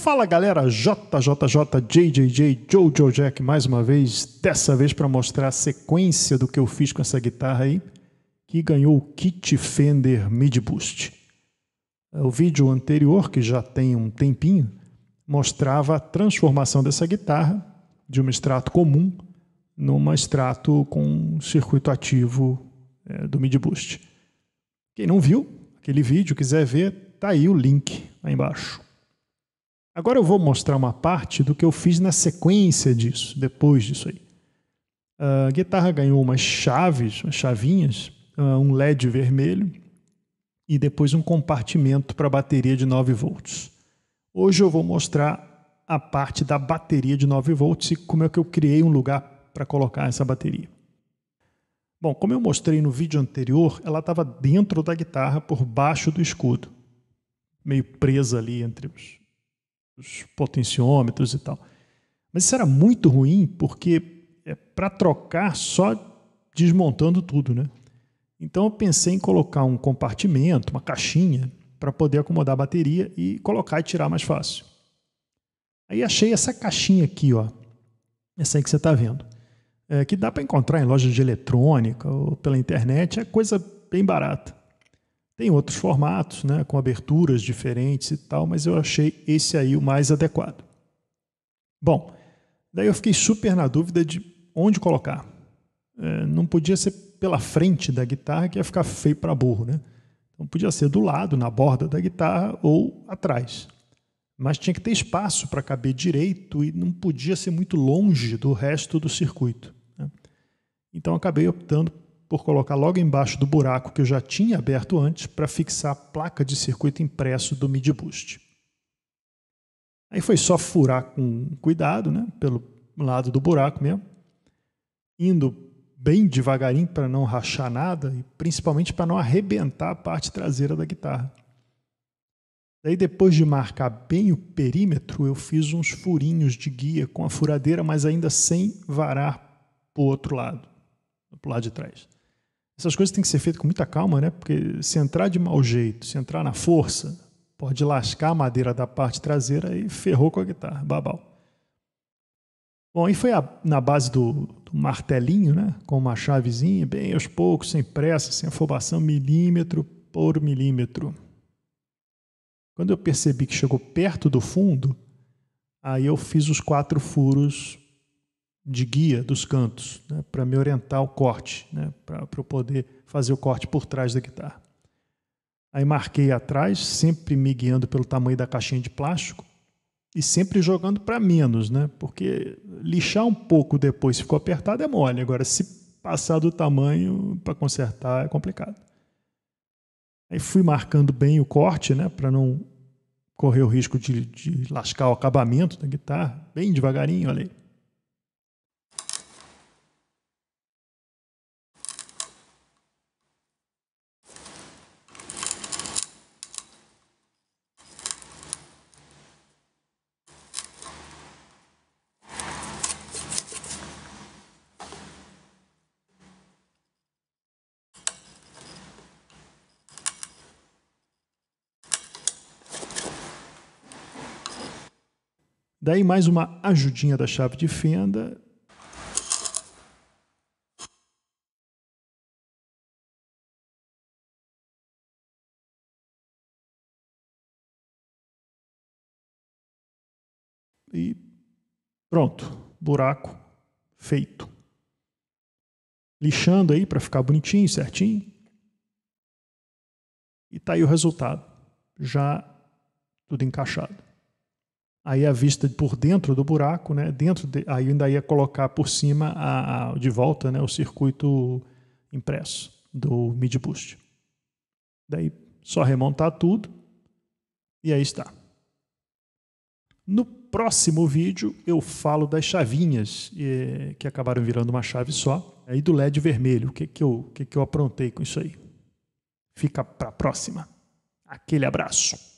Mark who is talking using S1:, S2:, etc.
S1: Fala galera, JJJ, JJJ, Jojo Jack mais uma vez, dessa vez para mostrar a sequência do que eu fiz com essa guitarra aí, que ganhou o kit Fender Mid Boost. O vídeo anterior, que já tem um tempinho, mostrava a transformação dessa guitarra de um extrato comum numa extrato com um circuito ativo é, do Mid Boost. Quem não viu aquele vídeo, quiser ver, tá aí o link aí embaixo. Agora eu vou mostrar uma parte do que eu fiz na sequência disso, depois disso aí. A guitarra ganhou umas chaves, umas chavinhas, ah, um LED vermelho e depois um compartimento para a bateria de 9 volts. Hoje eu vou mostrar a parte da bateria de 9 volts e como é que eu criei um lugar para colocar essa bateria. Bom, como eu mostrei no vídeo anterior, ela estava dentro da guitarra por baixo do escudo, meio presa ali entre os, os potenciômetros e tal. Mas isso era muito ruim porque é para trocar só desmontando tudo, né? Então eu pensei em colocar um compartimento, uma caixinha para poder acomodar a bateria e colocar e tirar mais fácil. Aí achei essa caixinha aqui, ó. Essa aí que você está vendo. É, que dá para encontrar em lojas de eletrônica ou pela internet, é coisa bem barata. Tem outros formatos, né, com aberturas diferentes e tal, mas eu achei esse aí o mais adequado. Bom, daí eu fiquei super na dúvida de onde colocar. É, não podia ser pela frente da guitarra, que ia ficar feio para burro, né? Então podia ser do lado, na borda da guitarra ou atrás. Mas tinha que ter espaço para caber direito e não podia ser muito longe do resto do circuito. Né? Então acabei optando por colocar logo embaixo do buraco que eu já tinha aberto antes para fixar a placa de circuito impresso do MIDI Boost. Aí foi só furar com cuidado, né, pelo lado do buraco mesmo, indo bem devagarinho para não rachar nada e principalmente para não arrebentar a parte traseira da guitarra. Daí depois de marcar bem o perímetro, eu fiz uns furinhos de guia com a furadeira, mas ainda sem varar para o outro lado, para o lado de trás. Essas coisas têm que ser feitas com muita calma, né? Porque se entrar de mau jeito, se entrar na força, pode lascar a madeira da parte traseira e ferrou com a guitarra, babau. Bom, aí foi a, na base do, do, martelinho, né? Com uma chavezinha, bem aos poucos, sem pressa, sem afobação, milímetro por milímetro. Quando eu percebi que chegou perto do fundo, aí eu fiz os quatro furos de guia dos cantos, né, para me orientar o corte, né, para eu poder fazer o corte por trás da guitarra. Aí marquei atrás, sempre me guiando pelo tamanho da caixinha de plástico e sempre jogando para menos, né? Porque lixar um pouco depois, se ficou apertado, é mole. Agora, se passar do tamanho para consertar, é complicado. Aí fui marcando bem o corte, né? Para não correr o risco de, de lascar o acabamento da guitarra, bem devagarinho, olha aí. Daí mais uma ajudinha da chave de fenda. E pronto, buraco feito. Lixando aí para ficar bonitinho, certinho. E tá aí o resultado, já tudo encaixado aí a vista por dentro do buraco, né? Dentro de, aí ainda ia colocar por cima a, a, de volta, né? O circuito impresso do mid boost. Daí só remontar tudo e aí está. No próximo vídeo eu falo das chavinhas eh, que acabaram virando uma chave só e do LED vermelho. O que que eu, que que eu aprontei com isso aí? Fica para a próxima. Aquele abraço.